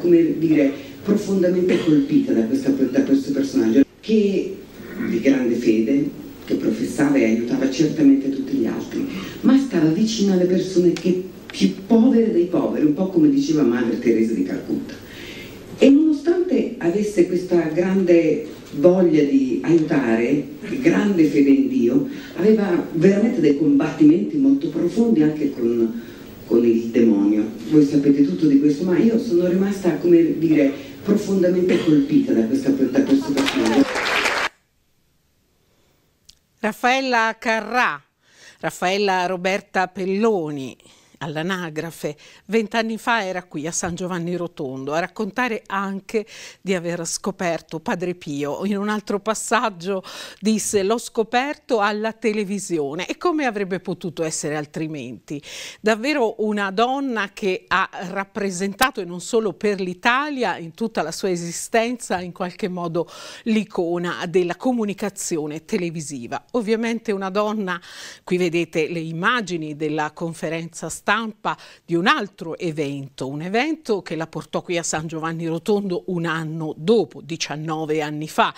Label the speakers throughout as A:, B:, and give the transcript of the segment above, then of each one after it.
A: come dire, profondamente colpita da questa, da questa uscita da, questa, da questo periodo.
B: Raffaella Carrà, Raffaella Roberta Pelloni all'anagrafe. Vent'anni fa era qui a San Giovanni Rotondo a raccontare anche di aver scoperto Padre Pio. In un altro passaggio disse l'ho scoperto alla televisione e come avrebbe potuto essere altrimenti? Davvero una donna che ha rappresentato e non solo per l'Italia in tutta la sua esistenza in qualche modo l'icona della comunicazione televisiva. Ovviamente una donna, qui vedete le immagini della conferenza stampa stampa di un altro evento, un evento che la portò qui a San Giovanni Rotondo un anno dopo, 19 anni fa,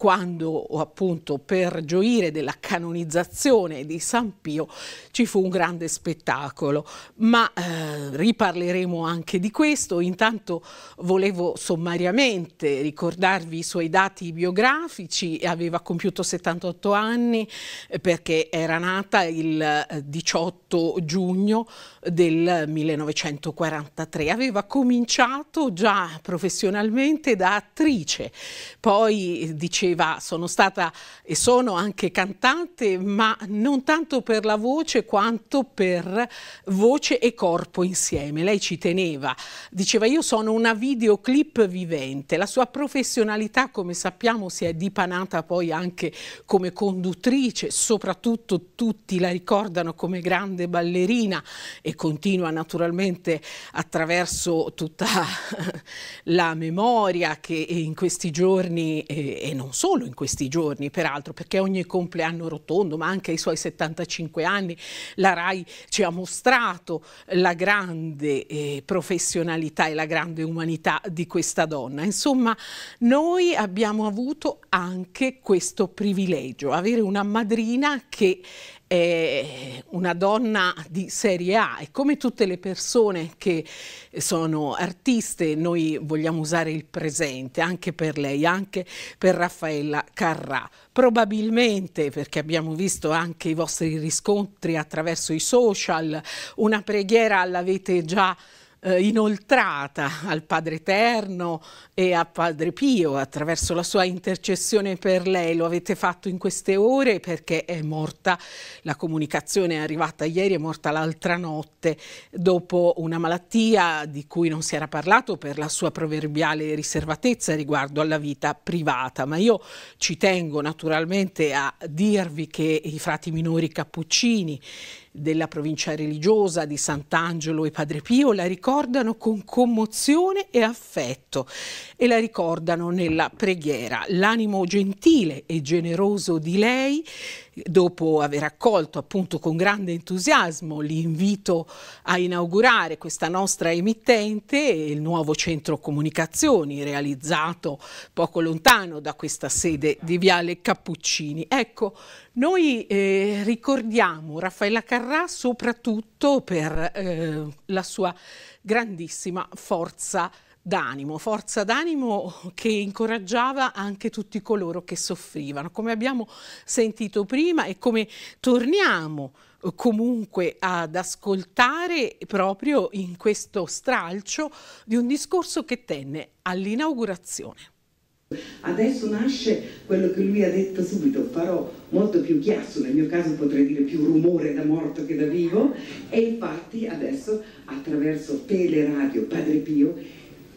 B: quando appunto per gioire della canonizzazione di San Pio ci fu un grande spettacolo. Ma eh, riparleremo anche di questo. Intanto volevo sommariamente ricordarvi i suoi dati biografici. Aveva compiuto 78 anni eh, perché era nata il 18 eh, giugno del 1943. Aveva cominciato già professionalmente da attrice, poi diceva diceva sono stata e sono anche cantante, ma non tanto per la voce quanto per voce e corpo insieme. Lei ci teneva, diceva io sono una videoclip vivente. La sua professionalità, come sappiamo, si è dipanata poi anche come conduttrice, soprattutto tutti la ricordano come grande ballerina e continua naturalmente attraverso tutta la memoria che in questi giorni eh, e non solo in questi giorni peraltro, perché ogni compleanno rotondo, ma anche ai suoi 75 anni, la RAI ci ha mostrato la grande eh, professionalità e la grande umanità di questa donna. Insomma, noi abbiamo avuto anche questo privilegio, avere una madrina che è una donna di serie A e come tutte le persone che sono artiste noi vogliamo usare il presente anche per lei, anche per Raffaella Carrà. Probabilmente, perché abbiamo visto anche i vostri riscontri attraverso i social, una preghiera l'avete già eh, inoltrata al Padre Eterno e a Padre Pio attraverso la sua intercessione per lei. Lo avete fatto in queste ore perché è morta, la comunicazione è arrivata ieri, è morta l'altra notte dopo una malattia di cui non si era parlato per la sua proverbiale riservatezza riguardo alla vita privata. Ma io ci tengo naturalmente a dirvi che i frati minori cappuccini della provincia religiosa di Sant'Angelo e Padre Pio la ricordano con commozione e affetto e la ricordano nella preghiera. L'animo gentile e generoso di lei dopo aver accolto appunto con grande entusiasmo l'invito a inaugurare questa nostra emittente, il nuovo centro comunicazioni realizzato poco lontano da questa sede di Viale Cappuccini. Ecco, noi eh, ricordiamo Raffaella Carrà soprattutto per eh, la sua grandissima forza d'animo, forza d'animo che incoraggiava anche tutti coloro che soffrivano, come abbiamo sentito prima e come torniamo eh, comunque ad ascoltare proprio in questo stralcio di un discorso che tenne all'inaugurazione.
A: Adesso nasce quello che lui ha detto subito, farò molto più chiasso, nel mio caso potrei dire più rumore da morto che da vivo e infatti adesso attraverso Teleradio Padre Pio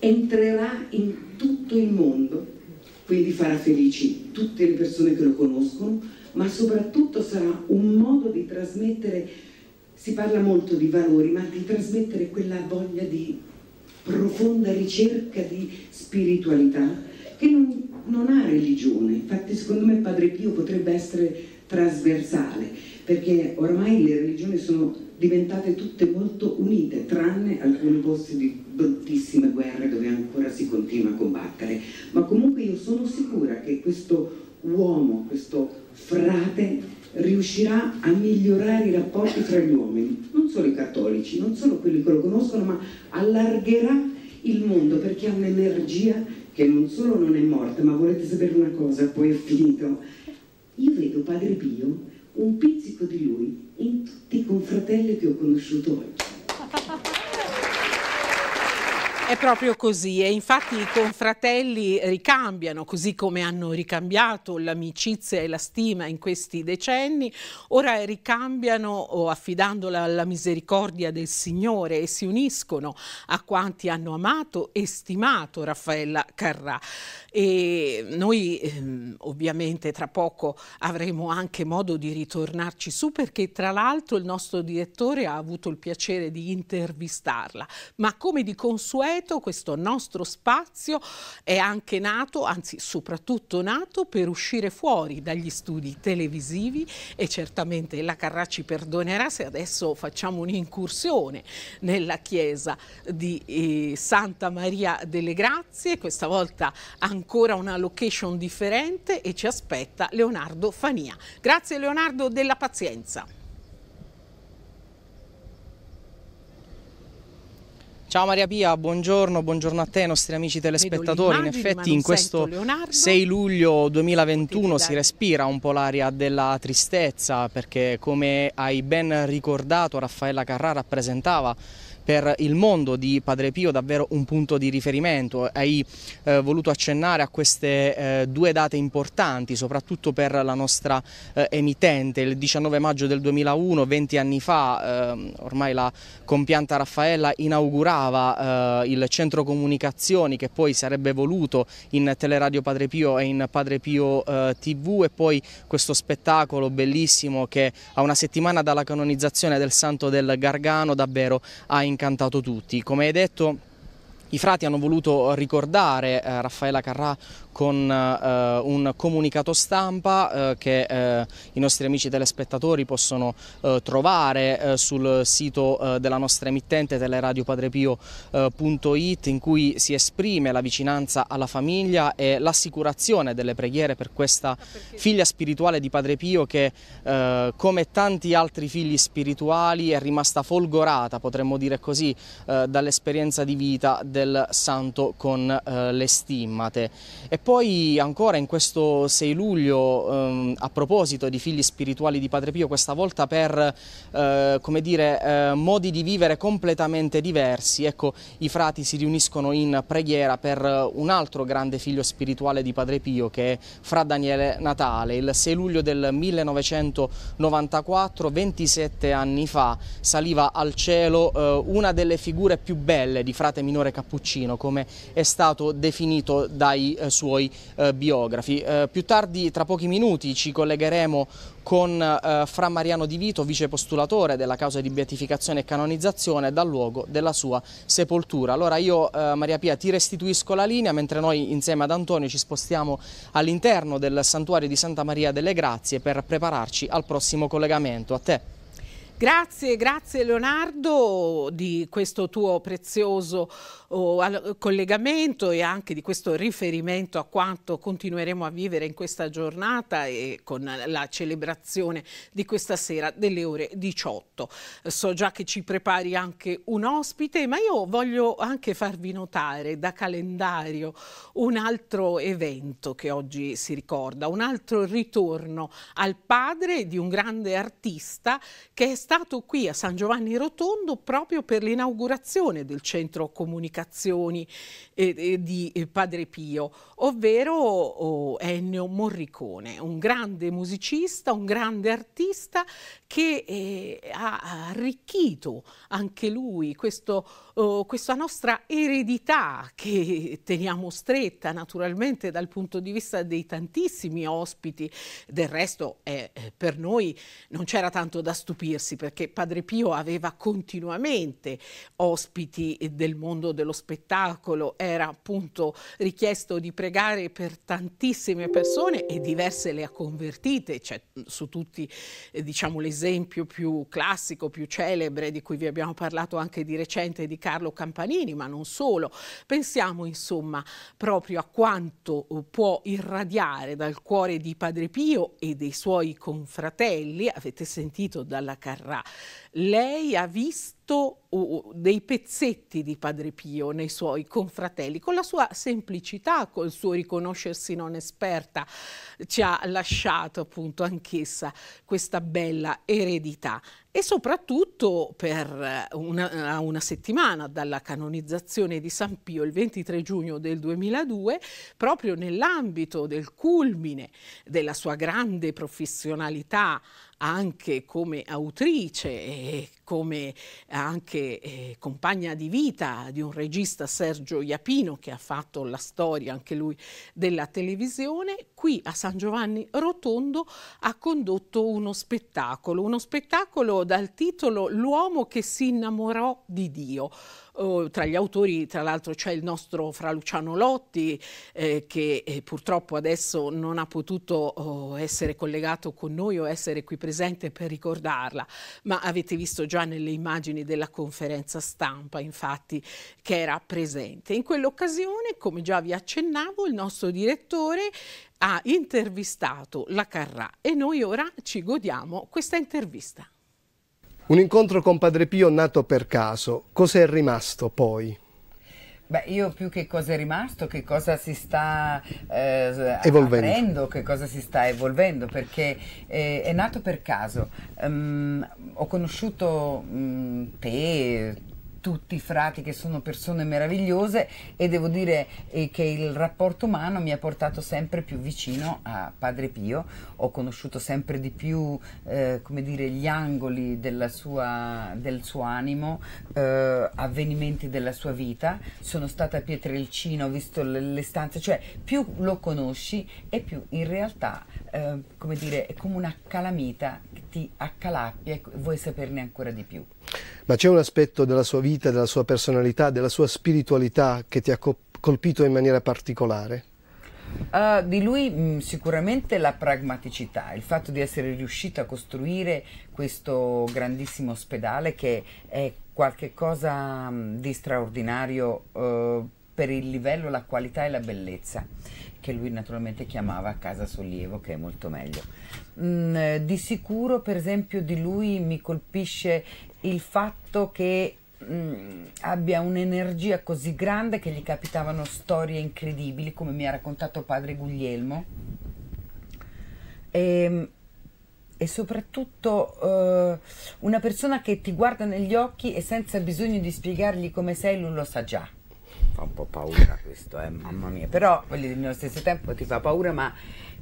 A: entrerà in tutto il mondo, quindi farà felici tutte le persone che lo conoscono, ma soprattutto sarà un modo di trasmettere, si parla molto di valori, ma di trasmettere quella voglia di profonda ricerca di spiritualità che non, non ha religione, infatti secondo me il Padre Pio potrebbe essere trasversale, perché ormai le religioni sono diventate tutte molto unite, tranne alcuni posti di bruttissime guerre dove ancora si continua a combattere. Ma comunque io sono sicura che questo uomo, questo frate, riuscirà a migliorare i rapporti tra gli uomini, non solo i cattolici, non solo quelli che lo conoscono, ma allargherà il mondo perché ha un'energia che non solo non è morta, ma volete sapere una cosa, poi è finito. Io vedo Padre Pio un pizzico di lui in tutti i confratelli che ho conosciuto
C: oggi.
B: È proprio così e infatti i confratelli ricambiano così come hanno ricambiato l'amicizia e la stima in questi decenni, ora ricambiano affidandola alla misericordia del Signore e si uniscono a quanti hanno amato e stimato Raffaella Carrà. E noi ehm, ovviamente tra poco avremo anche modo di ritornarci su perché tra l'altro il nostro direttore ha avuto il piacere di intervistarla, ma come di consueto ripeto, questo nostro spazio è anche nato, anzi soprattutto nato, per uscire fuori dagli studi televisivi e certamente la Carracci perdonerà se adesso facciamo un'incursione nella chiesa di eh, Santa Maria delle Grazie, questa volta ancora una location differente e ci aspetta Leonardo Fania. Grazie Leonardo della pazienza.
C: Ciao Maria Pia, buongiorno, buongiorno a te, nostri amici telespettatori. In effetti in questo 6 luglio 2021 si respira un po' l'aria della tristezza perché come hai ben ricordato Raffaella Carrà rappresentava per il mondo di Padre Pio davvero un punto di riferimento. Hai eh, voluto accennare a queste eh, due date importanti, soprattutto per la nostra eh, emittente, il 19 maggio del 2001, 20 anni fa, ehm, ormai la compianta Raffaella inaugurava eh, il centro comunicazioni che poi sarebbe voluto in Teleradio Padre Pio e in Padre Pio eh, TV e poi questo spettacolo bellissimo che a una settimana dalla canonizzazione del Santo del Gargano davvero ha incontrato incantato tutti. Come hai detto, i frati hanno voluto ricordare eh, Raffaella Carrà con eh, un comunicato stampa eh, che eh, i nostri amici telespettatori possono eh, trovare eh, sul sito eh, della nostra emittente teleradiopadrepio.it in cui si esprime la vicinanza alla famiglia e l'assicurazione delle preghiere per questa figlia spirituale di Padre Pio che come tanti altri figli spirituali è rimasta folgorata, potremmo dire così, dall'esperienza di vita del santo con le stimmate. E poi ancora in questo 6 luglio, ehm, a proposito di figli spirituali di Padre Pio, questa volta per eh, come dire, eh, modi di vivere completamente diversi, ecco, i frati si riuniscono in preghiera per un altro grande figlio spirituale di Padre Pio che è Fra Daniele Natale. Il 6 luglio del 1994, 27 anni fa, saliva al cielo eh, una delle figure più belle di frate minore Cappuccino, come è stato definito dai eh, suoi suoi eh, biografi. Eh, più tardi, tra pochi minuti, ci collegheremo con eh, Fra Mariano Di Vito, vicepostulatore della causa di beatificazione e canonizzazione, dal luogo della sua sepoltura. Allora io, eh, Maria Pia, ti restituisco la linea, mentre noi insieme ad Antonio ci spostiamo all'interno del santuario di Santa Maria delle Grazie per prepararci al prossimo collegamento. A te.
B: Grazie, grazie Leonardo di questo tuo prezioso oh, collegamento e anche di questo riferimento a quanto continueremo a vivere in questa giornata e con la celebrazione di questa sera delle ore 18. So già che ci prepari anche un ospite, ma io voglio anche farvi notare da calendario un altro evento che oggi si ricorda, un altro ritorno al padre di un grande artista che è stato stato qui a San Giovanni Rotondo proprio per l'inaugurazione del centro comunicazioni eh, eh di eh, Padre Pio, ovvero oh, Ennio Morricone, un grande musicista, un grande artista che eh, ha arricchito anche lui questo oh, questa nostra eredità che teniamo stretta naturalmente dal punto di vista dei tantissimi ospiti, del resto eh, eh, per noi non c'era tanto da stupirsi perché Padre Pio aveva continuamente ospiti del mondo dello spettacolo, era appunto richiesto di pregare per tantissime persone e diverse le ha convertite, cioè, su tutti eh, diciamo l'esempio più classico, più celebre di cui vi abbiamo parlato anche di recente di Carlo Campanini, ma non solo. Pensiamo insomma proprio a quanto eh, può irradiare dal cuore di Padre Pio e dei suoi confratelli, avete sentito dalla Carrà, lei ha visto tutto o dei pezzetti di Padre Pio nei suoi confratelli, con la sua semplicità, col suo riconoscersi non esperta, ci ha lasciato appunto anch'essa questa bella eredità e soprattutto per eh, una, una, settimana dalla canonizzazione di San Pio il 23 giugno del 2002, proprio nell'ambito del culmine della sua grande professionalità anche come autrice e come anche eh, compagna di vita di un regista Sergio Iapino che ha fatto la storia anche lui della televisione, qui a San Giovanni Rotondo ha condotto uno spettacolo, uno spettacolo dal titolo L'uomo che si innamorò di Dio. Oh, tra gli autori, tra l'altro, c'è il nostro Fra Luciano Lotti, eh, che eh, purtroppo adesso non ha potuto oh, essere collegato con noi o essere qui presente per ricordarla, ma avete visto già nelle immagini della conferenza stampa, infatti, che era presente. In quell'occasione, come già vi accennavo, il nostro direttore ha intervistato la Carrà e noi ora ci godiamo questa intervista.
D: Un incontro con Padre Pio nato per caso, cos'è rimasto poi?
A: Beh, io più che cosa è rimasto, che cosa si sta eh, evolvendo. Aprendo, che cosa si sta evolvendo, perché eh, è nato per caso. Um, ho conosciuto um, te, tutti i frati che sono persone meravigliose e devo dire eh, che il rapporto umano mi ha portato sempre più vicino a Padre Pio, ho conosciuto sempre di più eh, dire, gli angoli sua, del suo animo, eh, avvenimenti della sua vita, sono stata a Pietrelcino, ho visto le, le stanze, cioè più lo conosci e più in realtà eh, come dire, è come una calamita che ti accalappia e vuoi saperne ancora di più.
D: Ma c'è un aspetto della sua vita, della sua personalità, della sua spiritualità che ti ha colpito in maniera particolare?
A: Uh, di lui mh, mm, sicuramente la pragmaticità, il fatto di essere riuscito a costruire questo grandissimo ospedale che è qualcosa mm, di straordinario uh, per il livello, la qualità e la bellezza che lui naturalmente chiamava Casa Sollievo, che è molto meglio. Mm, eh, di sicuro, per esempio, di lui mi colpisce il fatto che mh, mm, abbia un'energia così grande che gli capitavano storie incredibili, come mi ha raccontato padre Guglielmo. E, ehm, e soprattutto eh, una persona che ti guarda negli occhi e senza bisogno di spiegargli come sei, lui lo sa già. Fa un po' paura questo, eh, mamma mia. Però voglio dire, nello stesso tempo ti fa paura, ma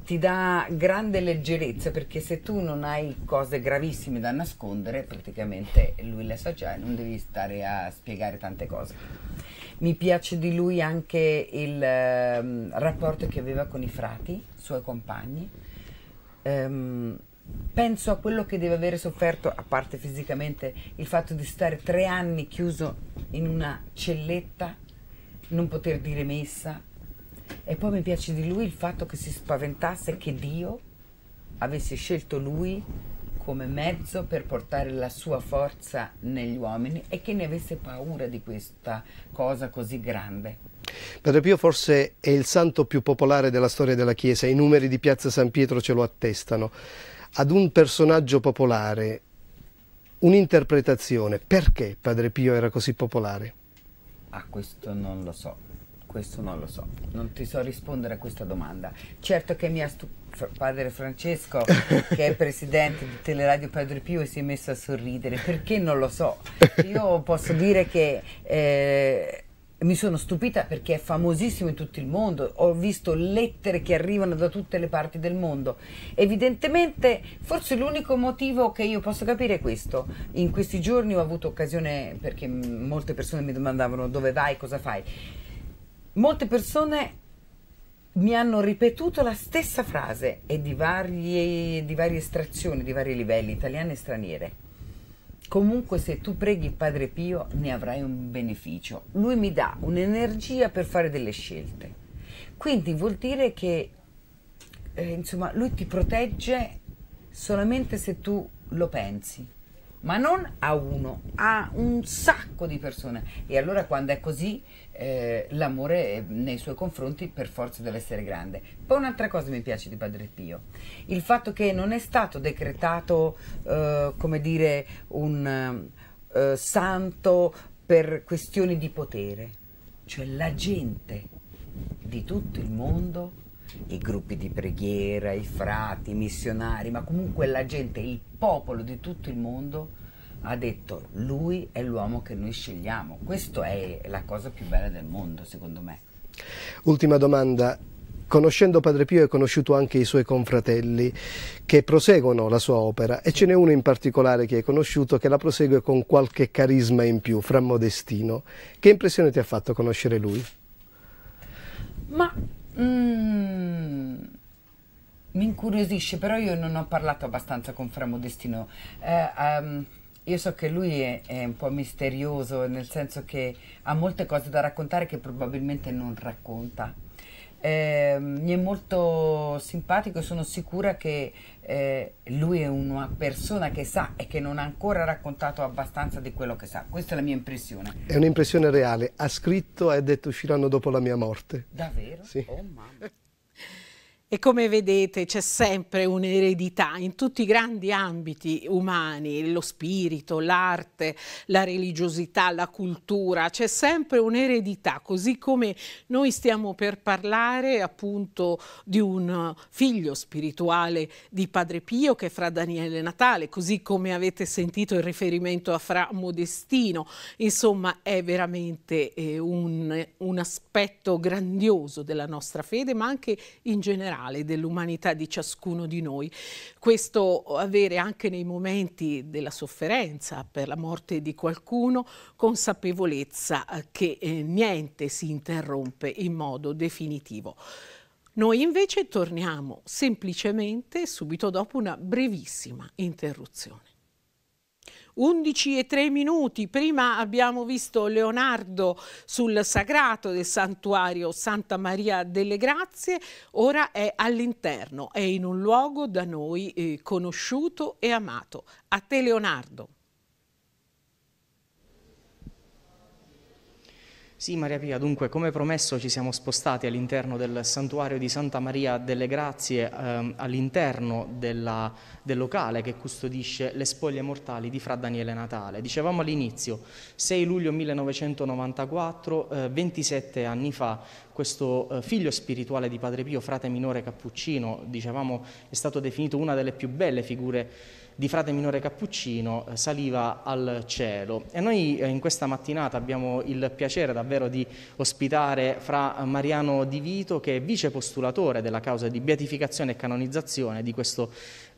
A: ti dà grande leggerezza perché se tu non hai cose gravissime da nascondere, praticamente lui le sa già, non devi stare a spiegare tante cose. Mi piace di lui anche il um, rapporto che aveva con i frati, suoi compagni. Um, penso a quello che deve avere sofferto, a parte fisicamente, il fatto di stare tre anni chiuso in una celletta, non poter dire messa, e poi mi piace di lui il fatto che si spaventasse che Dio avesse scelto lui come mezzo per portare la sua forza negli uomini e che ne avesse paura di questa cosa così grande.
D: Padre Pio forse è il santo più popolare della storia della Chiesa, i numeri di Piazza San Pietro ce lo attestano. Ad un personaggio popolare, un'interpretazione, perché Padre Pio era così popolare? A ah, questo non lo so. Questo non lo so, non
A: ti so rispondere a questa
D: domanda. Certo che
A: mi ha stupito padre Francesco, che è presidente di Teleradio Padre Pio, e si è messo a sorridere. Perché non lo so. Io posso dire che eh, mi sono stupita perché è famosissimo in tutto il mondo. Ho visto lettere che arrivano da tutte le parti del mondo. Evidentemente, forse l'unico motivo che io posso capire è questo. In questi giorni ho avuto occasione, perché molte persone mi domandavano dove vai, cosa fai molte persone mi hanno ripetuto la stessa frase e di varie, di varie estrazioni, di vari livelli, italiane e straniere. Comunque se tu preghi il Padre Pio ne avrai un beneficio. Lui mi dà un'energia per fare delle scelte. Quindi vuol dire che eh, insomma, lui ti protegge solamente se tu lo pensi ma non a uno, a un sacco di persone. E allora quando è così, eh, l'amore nei suoi confronti per forza deve essere grande. Poi un'altra cosa mi piace di Padre Pio, il fatto che non è stato decretato, eh, come dire, un eh, santo per questioni di potere, cioè la gente di tutto il mondo i gruppi di preghiera, i frati, i missionari, ma comunque la gente, il popolo di tutto il mondo ha detto lui è l'uomo che noi scegliamo. Questa è la cosa più bella del mondo, secondo me.
D: Ultima domanda. Conoscendo Padre Pio hai conosciuto anche i suoi confratelli che proseguono la sua opera e ce n'è uno in particolare che hai conosciuto che la prosegue con qualche carisma in più, fra modestino. Che impressione ti ha fatto conoscere lui?
A: Ma Mm. mi incuriosisce, però io non ho parlato abbastanza con Framodestino. Eh, um, io so che lui è, è, un po' misterioso, nel senso che ha molte cose da raccontare che probabilmente non racconta. Eh, mi è molto simpatico e sono sicura che eh, lui è una persona che sa e che non ha ancora raccontato abbastanza di quello che sa. Questa è la mia impressione.
D: È un'impressione reale. Ha scritto e ha detto usciranno dopo la mia morte. Davvero? Sì. Oh mamma. E
A: come
B: vedete c'è sempre un'eredità in tutti i grandi ambiti umani, lo spirito, l'arte, la religiosità, la cultura, c'è sempre un'eredità, così come noi stiamo per parlare appunto di un figlio spirituale di Padre Pio che è fra Daniele e Natale, così come avete sentito il riferimento a fra Modestino, insomma è veramente eh, un, un aspetto grandioso della nostra fede ma anche in generale reale dell'umanità di ciascuno di noi. Questo avere anche nei momenti della sofferenza per la morte di qualcuno consapevolezza eh, che eh, niente si interrompe in modo definitivo. Noi invece torniamo semplicemente subito dopo una brevissima interruzione. 11 e 3 minuti, prima abbiamo visto Leonardo sul sagrato del santuario Santa Maria delle Grazie, ora è all'interno, è in un luogo da noi eh, conosciuto e amato. A te Leonardo.
C: Sì, Maria Pia, dunque, come promesso ci siamo spostati all'interno del santuario di Santa Maria delle Grazie, ehm, all'interno della, del locale che custodisce le spoglie mortali di Fra Daniele Natale. Dicevamo all'inizio, 6 luglio 1994, eh, 27 anni fa, questo eh, figlio spirituale di Padre Pio, frate minore Cappuccino, dicevamo è stato definito una delle più belle figure di frate minore Cappuccino, eh, saliva al cielo. E noi eh, in questa mattinata abbiamo il piacere davvero di ospitare fra Mariano Di Vito, che è vice postulatore della causa di beatificazione e canonizzazione di questo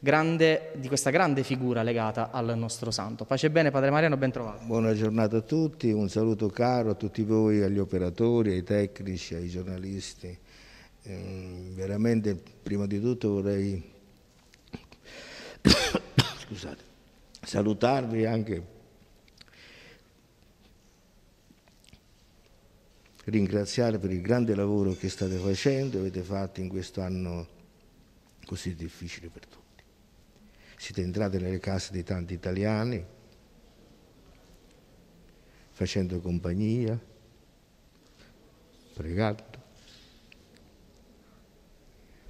C: grande, di questa grande figura legata al nostro santo. Pace bene, Padre Mariano, ben trovato.
E: Buona giornata a tutti, un saluto caro a tutti voi, agli operatori, ai tecnici, ai giornalisti. Ehm, veramente, prima di tutto vorrei Scusate. salutarvi anche ringraziare per il grande lavoro che state facendo e avete fatto in questo anno così difficile per tutti siete entrate nelle case di tanti italiani, facendo compagnia,
C: pregando.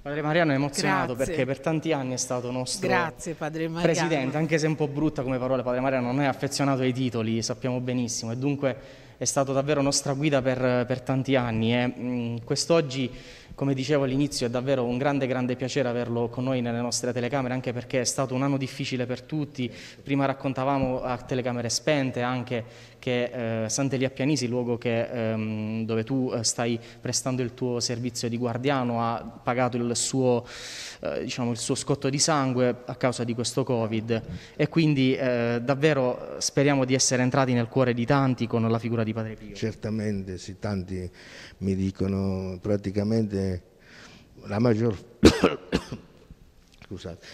C: Padre Mariano è emozionato Grazie. perché per tanti anni è stato nostro Grazie, presidente, anche se è un po' brutta come parola, Padre Mariano non è affezionato ai titoli, sappiamo benissimo, e dunque è stato davvero nostra guida per, per tanti anni. E, quest'oggi come dicevo all'inizio è davvero un grande grande piacere averlo con noi nelle nostre telecamere anche perché è stato un anno difficile per tutti, prima raccontavamo a telecamere spente anche che eh, Sant'Elia Pianisi, luogo che, ehm, dove tu eh, stai prestando il tuo servizio di guardiano, ha pagato il suo, eh, diciamo, il suo scotto di sangue a causa di questo Covid e quindi eh, davvero speriamo di essere entrati nel cuore di tanti con la figura di Padre Pio. Certamente, sì,
E: tanti mi dicono praticamente la maggior... Scusate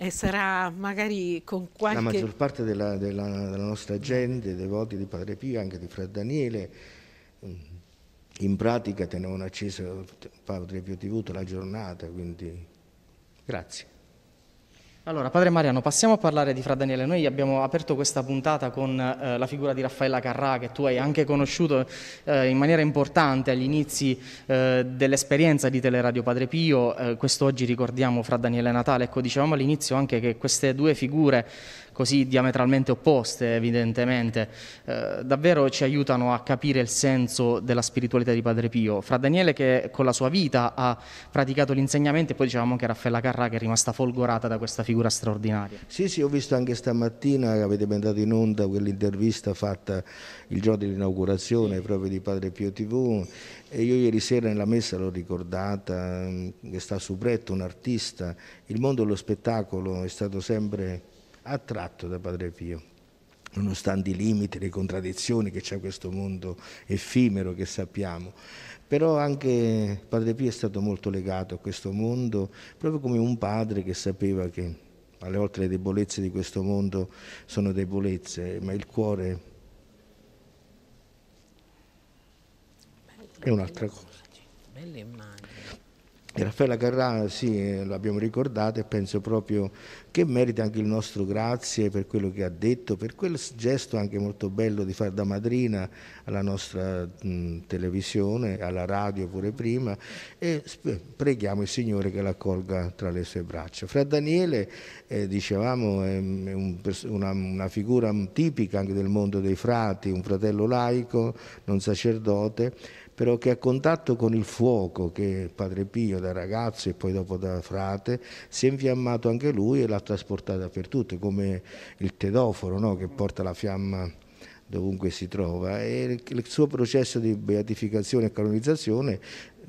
B: e sarà magari con qualche... La maggior
E: parte della, della, della nostra gente, dei voti di Padre Pio, anche di Fra Daniele, mm, in pratica tenevano acceso Padre Pio TV tutta la giornata, quindi grazie.
C: Allora, padre Mariano, passiamo a parlare di Fra Daniele. Noi abbiamo aperto questa puntata con eh, la figura di Raffaella Carrà, che tu hai anche conosciuto eh, in maniera importante agli inizi eh, dell'esperienza di Teleradio Padre Pio. Eh, quest'oggi ricordiamo Fra Daniele Natale. Ecco, dicevamo all'inizio anche che queste due figure così diametralmente opposte evidentemente, eh, davvero ci aiutano a capire il senso della spiritualità di Padre Pio. Fra Daniele che con la sua vita ha praticato l'insegnamento e poi dicevamo anche Raffaella Carrà che è rimasta
E: folgorata da questa figura straordinaria. Sì, sì, ho visto anche stamattina che avete mandato in onda quell'intervista fatta il giorno dell'inaugurazione proprio di Padre Pio TV e io ieri sera nella messa l'ho ricordata, mm, che sta a Subretto, un artista, il mondo dello spettacolo è stato sempre attratto da Padre Pio nonostante i limiti, le contraddizioni che c'è in questo mondo effimero che sappiamo. Però anche Padre Pio è stato molto legato a questo mondo, proprio come un padre che sapeva che alle volte le debolezze di questo mondo sono debolezze, ma il cuore è un'altra cosa. Belle immagini. Raffaella Carrà, sì, l'abbiamo ricordata e penso proprio che merita anche il nostro grazie per quello che ha detto, per quel gesto anche molto bello di far da madrina alla nostra mh, televisione, alla radio pure prima e preghiamo il Signore che l'accolga tra le sue braccia. Fra Daniele, eh, dicevamo, è un, una, una figura tipica anche del mondo dei frati, un fratello laico, non sacerdote, però che a contatto con il fuoco che Padre Pio da ragazzo e poi dopo da frate si è infiammato anche lui e l'ha trasportata dappertutto, come il tedoforo no? che porta la fiamma dovunque si trova e il suo processo di beatificazione e canonizzazione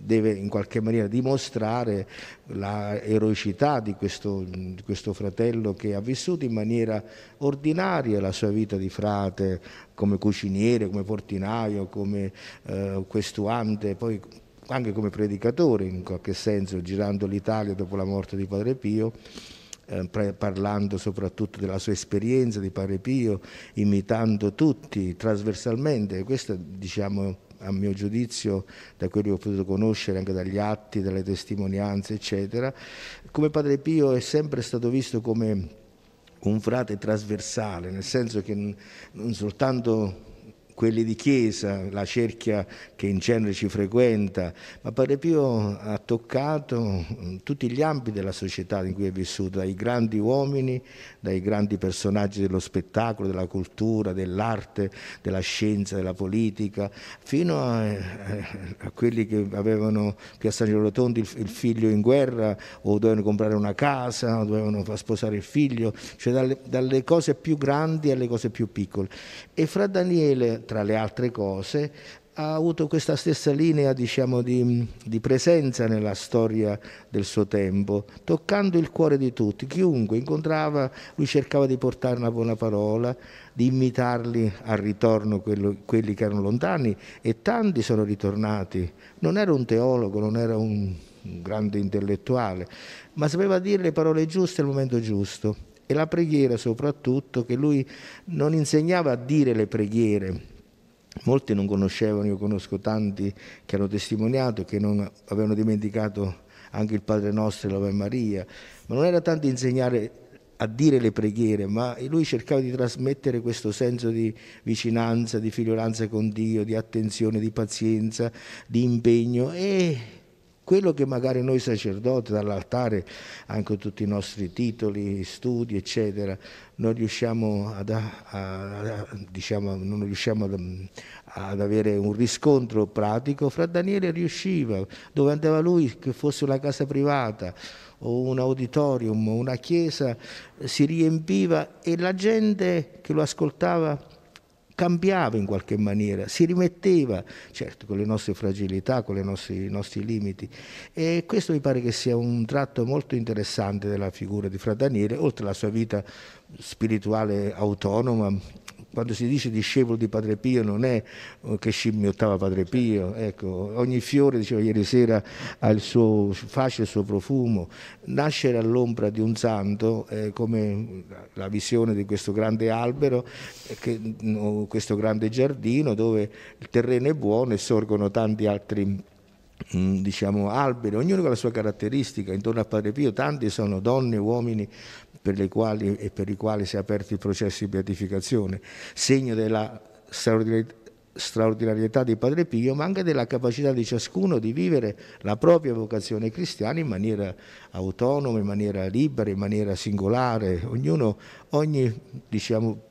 E: deve in qualche maniera dimostrare l'eroicità di, di questo, fratello che ha vissuto in maniera ordinaria la sua vita di frate come cuciniere, come portinaio, come eh, questuante, poi anche come predicatore in qualche senso, girando l'Italia dopo la morte di Padre Pio eh, parlando soprattutto della sua esperienza di Padre Pio, imitando tutti trasversalmente. Questo diciamo a mio giudizio, da quello che ho potuto conoscere anche dagli atti, dalle testimonianze, eccetera, come Padre Pio è sempre stato visto come un frate trasversale, nel senso che non soltanto quelli di chiesa, la cerchia che in genere ci frequenta, ma Padre Pio ha toccato mm, tutti gli ambiti della società in cui è vissuto, dai grandi uomini, dai grandi personaggi dello spettacolo, della cultura, dell'arte, della scienza, della politica, fino a, eh, a quelli che avevano Piazza Angelo Rotondi il, figlio in guerra o dovevano comprare una casa, o dovevano sposare il figlio, cioè dalle, dalle cose più grandi alle cose più piccole. E fra Daniele tra le altre cose, ha avuto questa stessa linea diciamo, di, di, presenza nella storia del suo tempo, toccando il cuore di tutti. Chiunque incontrava, lui cercava di portare una buona parola, di imitarli al ritorno quello, quelli che erano lontani e tanti sono ritornati. Non era un teologo, non era un, un grande intellettuale, ma sapeva dire le parole giuste al momento giusto. E la preghiera soprattutto, che lui non insegnava a dire le preghiere, molti non conoscevano, io conosco tanti che hanno testimoniato, che non avevano dimenticato anche il Padre Nostro e l'Ave Maria, ma non era tanto insegnare a dire le preghiere, ma lui cercava di trasmettere questo senso di vicinanza, di figliolanza con Dio, di attenzione, di pazienza, di impegno e quello che magari noi sacerdoti dall'altare, anche tutti i nostri titoli, studi, eccetera, non riusciamo, ad, a, a, diciamo, non riusciamo ad, ad, avere un riscontro pratico, fra Daniele riusciva, dove andava lui, che fosse una casa privata o un auditorium, una chiesa, si riempiva e la gente che lo ascoltava cambiava in qualche maniera, si rimetteva, certo con le nostre fragilità, con nostri, i nostri limiti. E questo mi pare che sia un tratto molto interessante della figura di Fra Daniele, oltre alla sua vita spirituale autonoma quando si dice discepolo di Padre Pio non è eh, che scimmiottava Padre certo. Pio, ecco, ogni fiore, diceva ieri sera, ha il suo fascio, il suo profumo, nascere all'ombra di un santo eh, come la visione di questo grande albero, eh, che, questo grande giardino dove il terreno è buono e sorgono tanti altri mm, diciamo alberi, ognuno con la sua caratteristica, intorno a Padre Pio tanti sono donne, uomini per, quali, e per i quali si è aperto il processo di beatificazione, segno della straordinarietà di Padre Pio, ma anche della capacità di ciascuno di vivere la propria vocazione cristiana in maniera autonoma, in maniera libera, in maniera singolare, ognuno, ogni diciamo,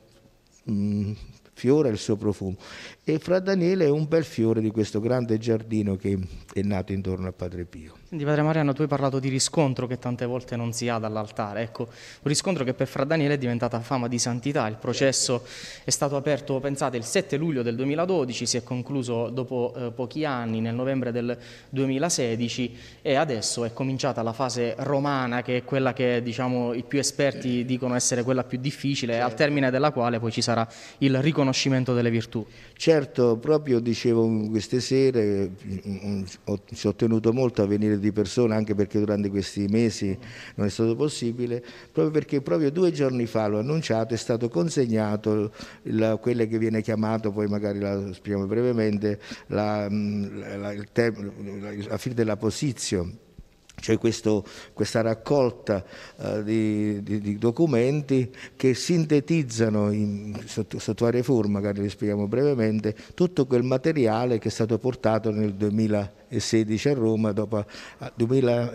E: mh, mm, fiora il suo profumo. E fra Daniele è un bel fiore di questo grande giardino che è nato intorno a Padre Pio.
C: Quindi Padre Mariano, tu hai parlato di riscontro che tante volte non si ha dall'altare, ecco, un riscontro che per Fra Daniele è diventata fama di santità, il processo è stato aperto, pensate, il 7 luglio del 2012, si è concluso dopo eh, pochi anni, nel novembre del 2016 e adesso è cominciata la fase romana che è quella che diciamo, i più esperti dicono essere quella più difficile, certo. al termine della quale poi ci sarà il
E: riconoscimento delle virtù. Certo, proprio dicevo queste sere, mm, mm, si è ottenuto molto a venire di persona, anche perché durante questi mesi non è stato possibile, proprio perché proprio due giorni fa, l'ho annunciato, è stato consegnato quello che viene chiamato, poi magari la spieghiamo brevemente, la, mm, la, la, la, la, la, la, la, la, c'è questo, questa raccolta uh, di, di, di, documenti che sintetizzano in, sotto, sotto varie forme, che vi spieghiamo brevemente, tutto quel materiale che è stato portato nel 2016 a Roma dopo... Uh, 2000,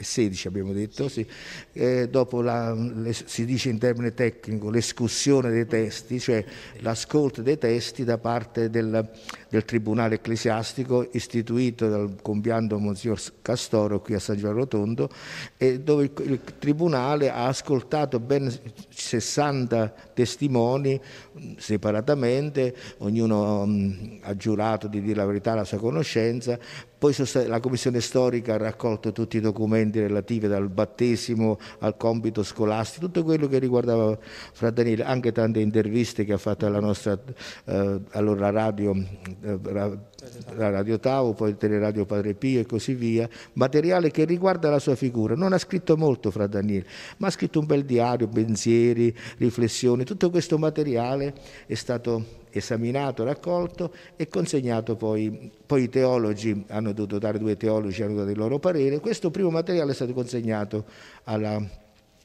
E: 16 abbiamo detto, sì. eh, dopo la, le, si dice in termine tecnico l'escursione dei testi, cioè l'ascolto dei testi da parte del, del Tribunale Ecclesiastico istituito dal compianto Monsignor Castoro qui a San Giovanni Rotondo, eh, dove il, il Tribunale ha ascoltato ben 60 testimoni separatamente, ognuno mh, ha giurato di dire la verità alla sua conoscenza, poi la Commissione storica ha raccolto tutti i documenti relativi dal battesimo al compito scolastico, tutto quello che riguardava Fra Daniele, anche tante interviste che ha fatto alla nostra eh, allora radio eh, la Radio Tavo, poi Teleradio Padre Pio e così via, materiale che riguarda la sua figura. Non ha scritto molto fra Daniele, ma ha scritto un bel diario, pensieri, riflessioni. Tutto questo materiale è stato esaminato, raccolto e consegnato poi, poi i teologi, hanno dovuto dare due teologi, hanno dato il loro parere. Questo primo materiale è stato consegnato alla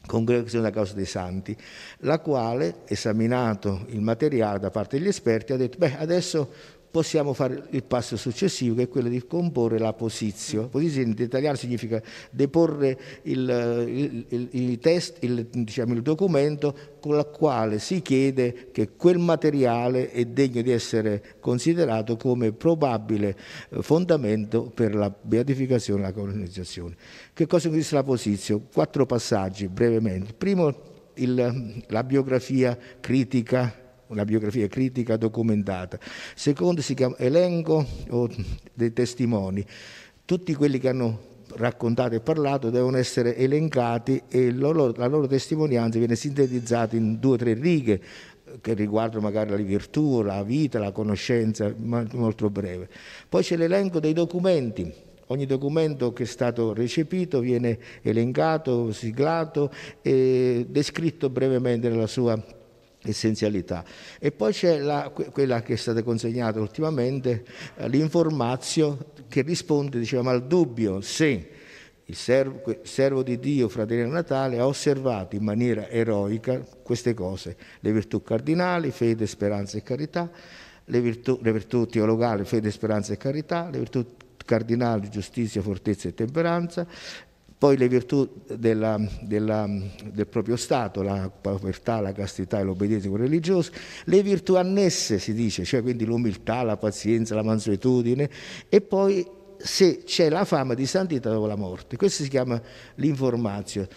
E: Congregazione della causa dei santi, la quale, esaminato il materiale da parte degli esperti, ha detto, beh, adesso possiamo fare il passo successivo che è quello di comporre la posizione. Posizione in italiano significa deporre il, il, il, test, diciamo, il, documento con il quale si chiede che quel materiale è degno di essere considerato come probabile eh, fondamento per la beatificazione e la colonizzazione. Che cosa consiste la posizione? Quattro passaggi brevemente. Primo, la biografia critica una biografia critica documentata. Secondo si chiama elenco oh, dei testimoni. Tutti quelli che hanno raccontato e parlato devono essere elencati e loro, la loro testimonianza viene sintetizzata in due o tre righe che riguardano magari la virtù, la vita, la conoscenza, ma molto breve. Poi c'è l'elenco dei documenti. Ogni documento che è stato recepito viene elencato, siglato e descritto brevemente nella sua essenzialità. E poi c'è la, quella che è stata consegnata ultimamente, eh, l'informazio che risponde diciamo, al dubbio se il servo, servo di Dio, fratello Natale, ha osservato in maniera eroica queste cose, le virtù cardinali, fede, speranza e carità, le virtù, le virtù teologali, fede, speranza e carità, le virtù cardinali, giustizia, fortezza e temperanza, poi le virtù della, della, del proprio Stato, la povertà, la castità e l'obbedienza religiosa, le virtù annesse si dice, cioè quindi l'umiltà, la pazienza, la mansuetudine e poi se c'è la fama di santità dopo la morte. Questo si chiama l'informazio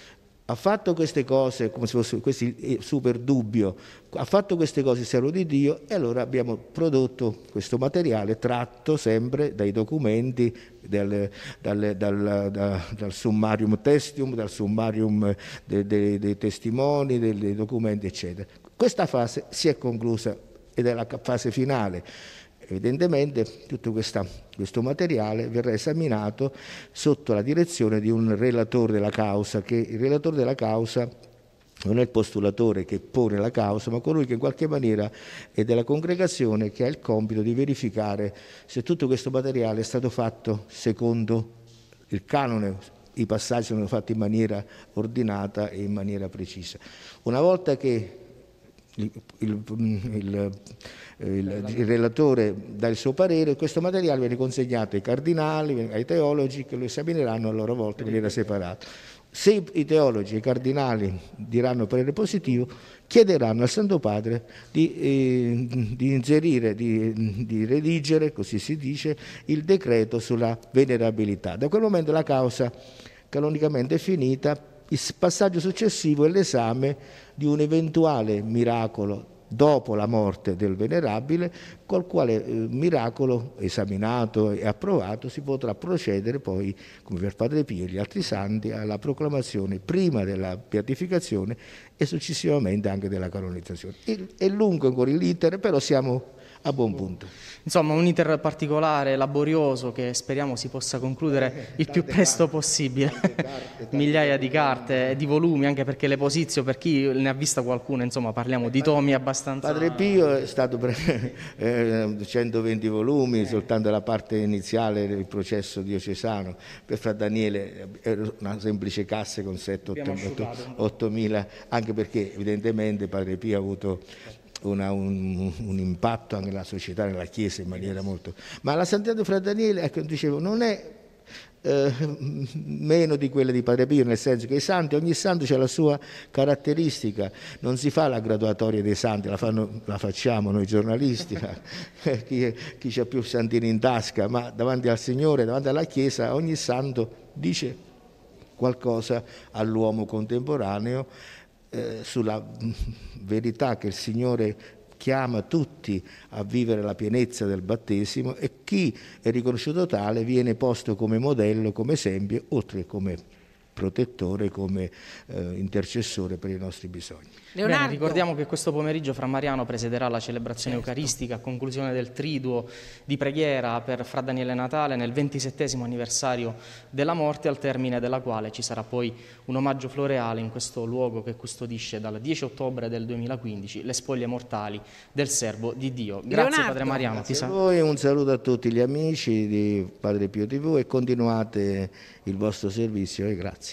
E: ha fatto queste cose, come se fosse questi, eh, super dubbio, ha fatto queste cose il servo di Dio e allora abbiamo prodotto questo materiale tratto sempre dai documenti, del, dal, dal, dal, dal, summarium testium, dal summarium dei, dei, dei testimoni, dei, dei documenti, eccetera. Questa fase si è conclusa ed è la fase finale. Evidentemente tutto questa, questo materiale verrà esaminato sotto la direzione di un relatore della causa, che il relatore della causa non è il postulatore che pone la causa, ma colui che in qualche maniera è della congregazione che ha il compito di verificare se tutto questo materiale è stato fatto secondo il canone, i passaggi sono fatti in maniera ordinata e in maniera precisa. Una volta che il, il, il eh, il, eh, il relatore dà il suo parere, questo materiale viene consegnato ai cardinali, ai teologi che lo esamineranno a loro volta in maniera separata. Se i teologi e i cardinali diranno parere positivo, chiederanno al Santo Padre di, eh, di inserire, di, di, redigere, così si dice, il decreto sulla venerabilità. Da quel momento la causa canonicamente è finita, il passaggio successivo è l'esame di un eventuale miracolo dopo la morte del venerabile, col quale eh, miracolo esaminato e approvato si potrà procedere poi, come per Padre Pio e gli altri santi, alla proclamazione prima della beatificazione e successivamente anche della canonizzazione. È lungo ancora l'iter, però siamo a buon punto. Insomma un iter particolare,
C: laborioso, che speriamo si possa concludere eh, il più presto possibile. Migliaia di carte, di volumi, anche perché le posizio, per chi ne ha vista qualcuna, insomma parliamo di eh, tomi abbastanza... Padre
E: Pio è stato pre- eh, 120 volumi, eh. soltanto la parte iniziale del processo diocesano, per Fra Daniele era una semplice cassa con 7-8 mila, anche perché evidentemente Padre Pio ha avuto una, un, un, impatto nella società, nella Chiesa in maniera molto... Ma la santità di Fra Daniele, ecco, dicevo, non è eh, meno di quella di Padre Pio, nel senso che i santi, ogni santo ha la sua caratteristica, non si fa la graduatoria dei santi, la, fanno, la facciamo noi giornalisti, eh, chi, chi ha più santini in tasca, ma davanti al Signore, davanti alla Chiesa, ogni santo dice qualcosa all'uomo contemporaneo eh, sulla verità che il Signore chiama tutti a vivere la pienezza del battesimo e chi è riconosciuto tale viene posto come modello, come esempio, oltre che come protettore, come eh, intercessore per i nostri bisogni.
C: Leonardo. Bene, ricordiamo che questo pomeriggio Fra Mariano presiderà la celebrazione certo. eucaristica a conclusione del triduo di preghiera per Fra Daniele Natale nel ventisettesimo anniversario della morte, al termine della quale ci sarà poi un omaggio floreale in questo luogo che custodisce dal 10 ottobre del 2015 le spoglie mortali del servo di Dio. Grazie Leonardo. Padre Mariano. Grazie a
E: voi, un saluto a tutti gli amici di Padre Pio TV e continuate il vostro servizio e grazie.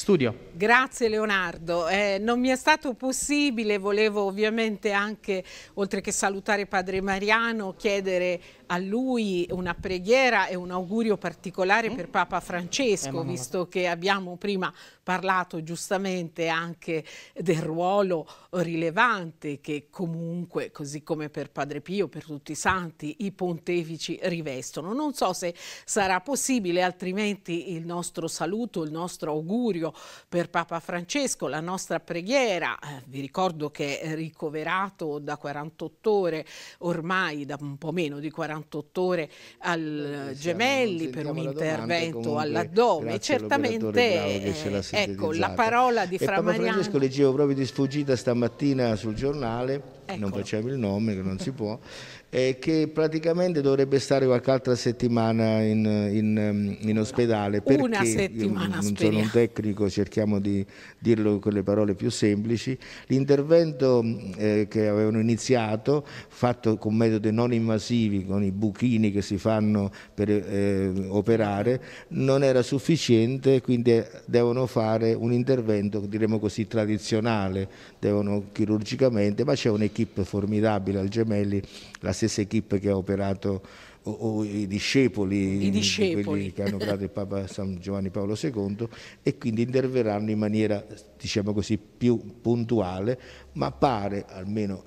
E: Studio.
B: Grazie Leonardo, eh, non mi è stato possibile, volevo ovviamente anche, oltre che salutare Padre Mariano, chiedere a lui una preghiera e un augurio particolare mm. per Papa Francesco, eh, visto che abbiamo prima parlato giustamente anche del ruolo rilevante che comunque, così come per Padre Pio, per tutti i santi, i pontefici rivestono. Non so se sarà possibile, altrimenti il nostro saluto, il nostro augurio per Papa Francesco, la nostra preghiera, eh, vi ricordo che è ricoverato da 48 ore ormai, da un po' meno di 48 48 ore al eh, eh, Gemelli per un intervento all'addome. Certamente eh, ecco, la parola di Fra Mariano... Francesco
E: leggevo proprio di sfuggita stamattina sul giornale, ecco. non facciamo il nome che non si può, eh, che praticamente dovrebbe stare qualche altra settimana in, in, ehm, in ospedale. Perché, Una settimana, io non sono un tecnico, cerchiamo di dirlo con le parole più semplici. L'intervento eh, che avevano iniziato, fatto con metodi non invasivi, con i buchini che si fanno per eh, operare, non era sufficiente, quindi devono fare un intervento, diremmo così, tradizionale, devono chirurgicamente, ma c'è un'equipe formidabile al Gemelli la stessa equip che ha operato o, o i discepoli, I discepoli. che hanno operato il Papa San Giovanni Paolo II e quindi interverranno in maniera diciamo così più puntuale ma pare almeno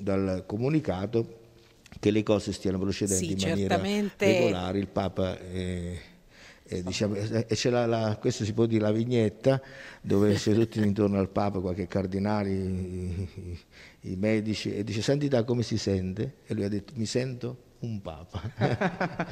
E: dal comunicato che le cose stiano procedendo sì, in maniera regolare il Papa eh, e, diciamo, e c'è la, la, questo si può dire la vignetta dove tutti intorno al Papa, qualche cardinale, i, i, i medici, e dice sentita come si sente? E lui ha detto mi sento un papa.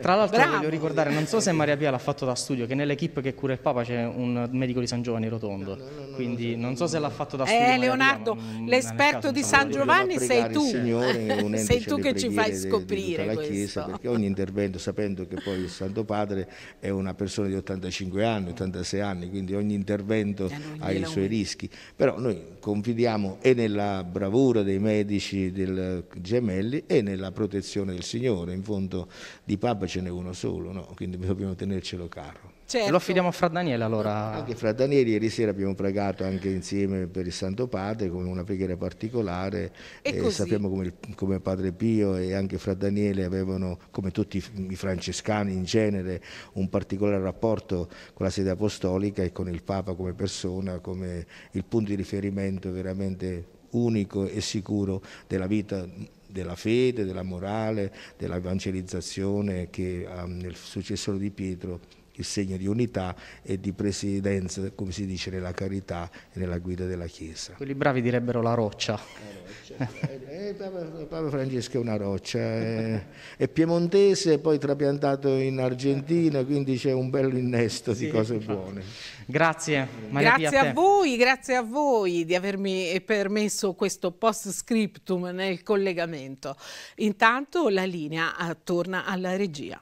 C: Tra l'altro Bravo. voglio ricordare, non so se Maria Pia l'ha fatto da studio, che nell'equipe che cura il papa c'è un medico di San Giovanni Rotondo, no, no, no,
E: quindi non so se l'ha fatto da eh, studio. Eh Leonardo,
B: Pia, ma, l'esperto di San Giovanni sei tu, Signore, sei tu che ci fai scoprire di, di la Chiesa, perché
E: ogni intervento, sapendo che poi il Santo Padre è una persona di 85 anni, 86 anni, quindi ogni intervento eh, ha i suoi rischi, però noi confidiamo e nella bravura dei medici del Gemelli e nella protezione del Signore, in fondo di Papa ce n'è uno solo, no? quindi dobbiamo tenercelo caro. Certo. Lo affidiamo a Fra Daniele allora. Anche Fra Daniele ieri sera abbiamo pregato anche insieme per il Santo Padre con una preghiera particolare e, e sappiamo come, come, Padre Pio e anche Fra Daniele avevano, come tutti i francescani in genere, un particolare rapporto con la sede apostolica e con il Papa come persona, come il punto di riferimento veramente unico e sicuro della vita della fede, della morale, dell'evangelizzazione che um, nel successore di Pietro il segno di unità e di presidenza, come si dice, nella carità e nella guida della Chiesa. Quelli bravi direbbero la roccia.
C: La
E: roccia. eh, eh Papa Francesco è una roccia, eh, è piemontese, e poi trapiantato in Argentina, quindi c'è un bello innesto sì, di cose infatti. buone.
C: Grazie.
E: Maria grazie a, a
C: voi,
B: grazie a voi di avermi permesso questo post scriptum nel collegamento. Intanto la linea eh, torna alla regia.